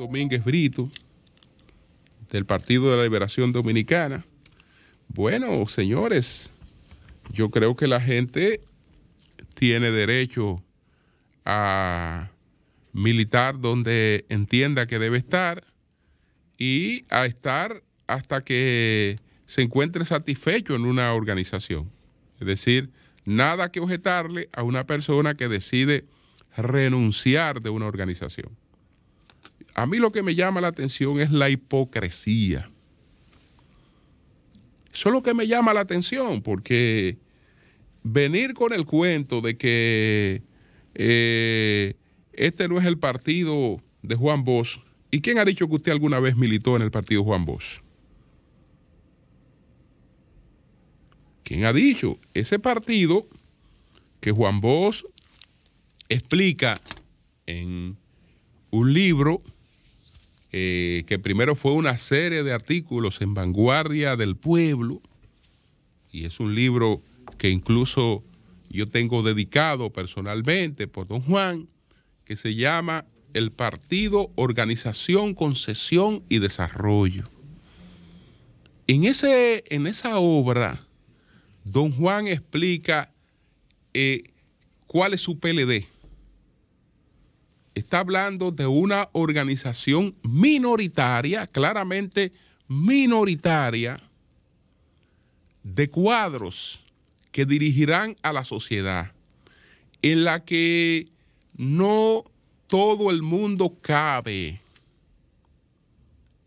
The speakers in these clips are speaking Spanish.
Domínguez Brito, del Partido de la Liberación Dominicana. Bueno, señores, yo creo que la gente tiene derecho a militar donde entienda que debe estar y a estar hasta que se encuentre satisfecho en una organización. Es decir, nada que objetarle a una persona que decide renunciar de una organización a mí lo que me llama la atención es la hipocresía. Eso es lo que me llama la atención, porque venir con el cuento de que eh, este no es el partido de Juan Bosch, ¿y quién ha dicho que usted alguna vez militó en el partido Juan Bosch? ¿Quién ha dicho? Ese partido que Juan Bosch explica en un libro eh, que primero fue una serie de artículos en Vanguardia del Pueblo, y es un libro que incluso yo tengo dedicado personalmente por don Juan, que se llama El Partido, Organización, Concesión y Desarrollo. En, ese, en esa obra, don Juan explica eh, cuál es su PLD está hablando de una organización minoritaria, claramente minoritaria, de cuadros que dirigirán a la sociedad, en la que no todo el mundo cabe,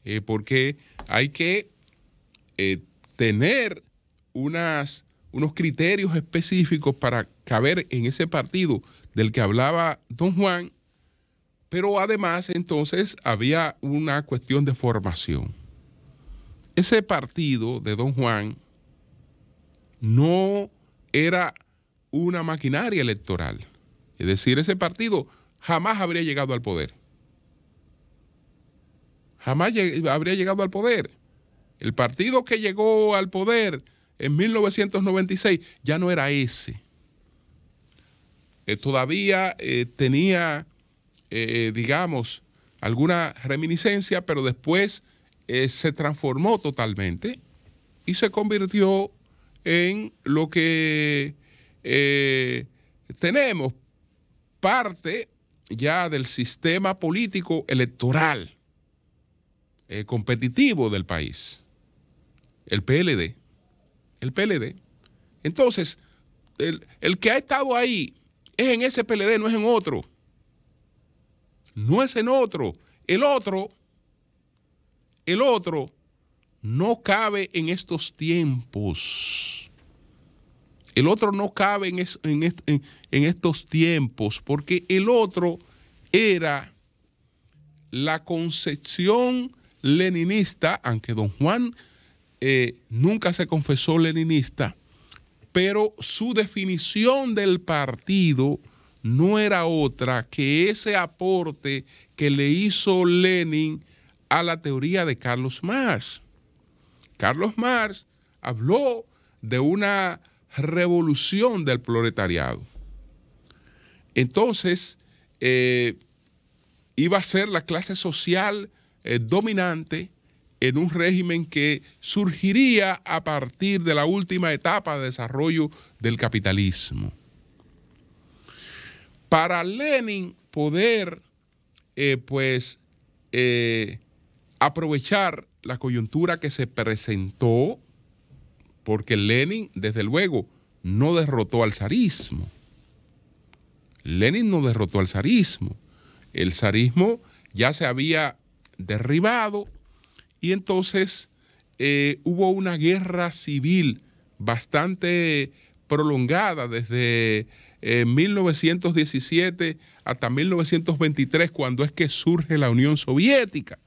eh, porque hay que eh, tener unas, unos criterios específicos para caber en ese partido del que hablaba don Juan pero además entonces había una cuestión de formación. Ese partido de don Juan no era una maquinaria electoral. Es decir, ese partido jamás habría llegado al poder. Jamás habría llegado al poder. El partido que llegó al poder en 1996 ya no era ese. Eh, todavía eh, tenía eh, digamos, alguna reminiscencia, pero después eh, se transformó totalmente y se convirtió en lo que eh, tenemos parte ya del sistema político electoral competitivo del país, el PLD, el PLD. Entonces, el, el que ha estado ahí es en ese PLD, no es en otro no es en otro. El otro, el otro no cabe en estos tiempos. El otro no cabe en, estos tiempos porque el otro era la concepción leninista, aunque don Juan eh, nunca se confesó leninista, pero su definición del partido no era otra que ese aporte que le hizo Lenin a la teoría de Carlos Marx. Carlos Marx habló de una revolución del proletariado. Entonces, eh, iba a ser la clase social eh, dominante en un régimen que surgiría a partir de la última etapa de desarrollo del capitalismo para Lenin poder eh, pues eh, aprovechar la coyuntura que se presentó, porque Lenin, desde luego, no derrotó al zarismo. Lenin no derrotó al zarismo. El zarismo ya se había derribado y entonces eh, hubo una guerra civil bastante prolongada desde eh, en 1917 hasta 1923, cuando es que surge la Unión Soviética,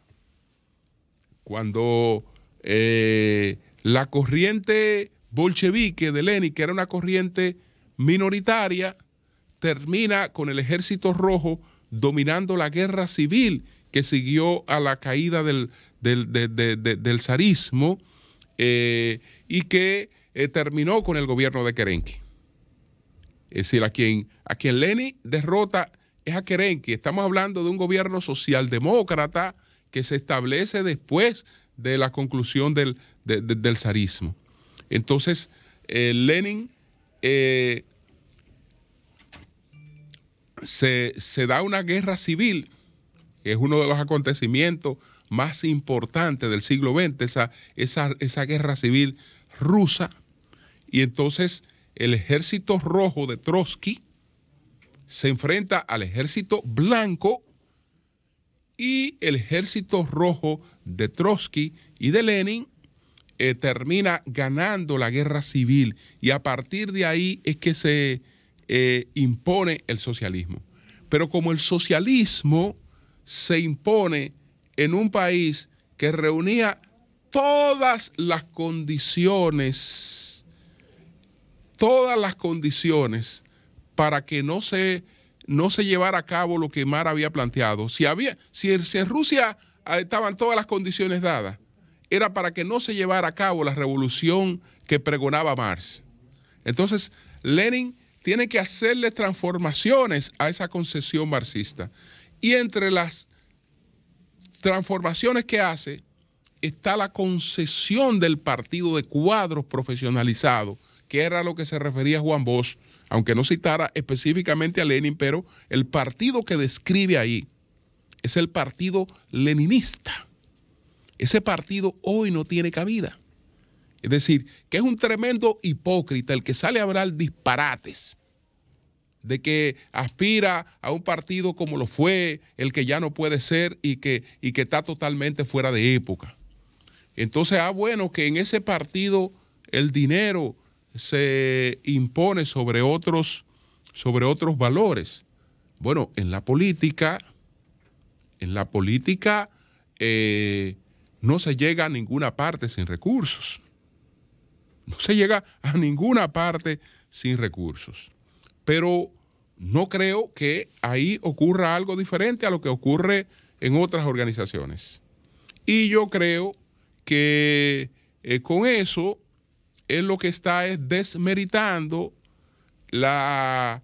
cuando eh, la corriente bolchevique de Lenin, que era una corriente minoritaria, termina con el ejército rojo dominando la guerra civil que siguió a la caída del, del, zarismo eh, y que terminó con el gobierno de Kerenki. Es decir, a quien, a quien Lenin derrota es a Kerenki. Estamos hablando de un gobierno socialdemócrata que se establece después de la conclusión del, zarismo. Entonces, eh, Lenin eh, se, da una guerra civil, que es uno de los acontecimientos más importantes del siglo XX, esa, esa guerra civil rusa. Y entonces el ejército rojo de Trotsky se enfrenta al ejército blanco y el ejército rojo de Trotsky y de Lenin eh, termina ganando la guerra civil y a partir de ahí es que se eh, impone el socialismo. Pero como el socialismo se impone en un país que reunía todas las condiciones todas las condiciones para que no se, no se llevara a cabo lo que Mar había planteado. Si, había, si, si en Rusia ah, estaban todas las condiciones dadas, era para que no se llevara a cabo la revolución que pregonaba Marx. Entonces, Lenin tiene que hacerle transformaciones a esa concesión marxista. Y entre las transformaciones que hace está la concesión del partido de cuadros profesionalizados que era lo que se refería Juan Bosch, aunque no citara específicamente a Lenin, pero el partido que describe ahí es el partido leninista. Ese partido hoy no tiene cabida. Es decir, que es un tremendo hipócrita el que sale a hablar disparates de que aspira a un partido como lo fue, el que ya no puede ser y que, y que está totalmente fuera de época. Entonces, ah, bueno, que en ese partido el dinero se impone sobre otros, sobre otros valores. Bueno, en la política, en la política eh, no se llega a ninguna parte sin recursos. No se llega a ninguna parte sin recursos. Pero no creo que ahí ocurra algo diferente a lo que ocurre en otras organizaciones. Y yo creo que eh, con eso él lo que está es eh, desmeritando la,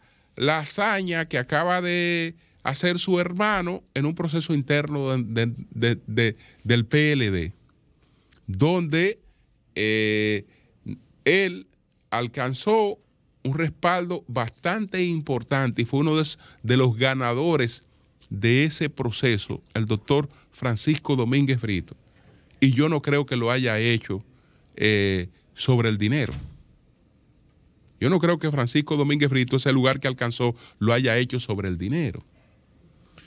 hazaña que acaba de hacer su hermano en un proceso interno del PLD, donde eh, él alcanzó un respaldo bastante importante y fue uno de los ganadores de ese proceso, el doctor Francisco Domínguez Brito. Y yo no creo que lo haya hecho eh, sobre el dinero. Yo no creo que Francisco Domínguez Frito ese lugar que alcanzó, lo haya hecho sobre el dinero.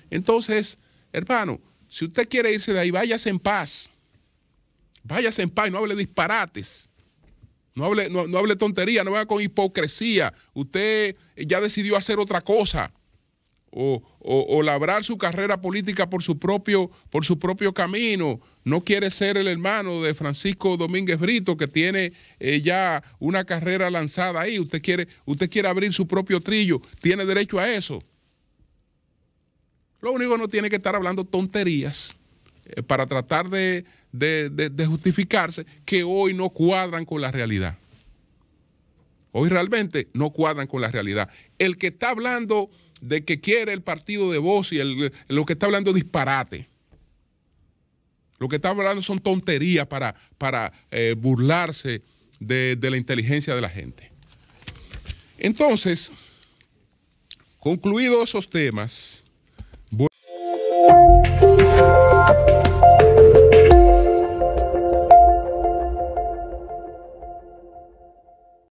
Entonces, hermano, si usted quiere irse de ahí, váyase en paz. Váyase en paz y no hable disparates. No hable, no, no hable tontería, no vaya con hipocresía. Usted ya decidió hacer otra cosa o, labrar su carrera política por su, propio, por su propio camino. No quiere ser el hermano de Francisco Domínguez Brito, que tiene eh, ya una carrera lanzada ahí. Usted quiere, usted quiere abrir su propio trillo, tiene derecho a eso. Lo único no tiene que estar hablando tonterías eh, para tratar de justificarse que hoy no cuadran con la realidad. Hoy realmente no cuadran con la realidad. El que está hablando de que quiere el partido de voz y lo que está hablando es disparate. Lo que está hablando son tonterías para, para eh, burlarse de, de la inteligencia de la gente. Entonces, concluidos esos temas,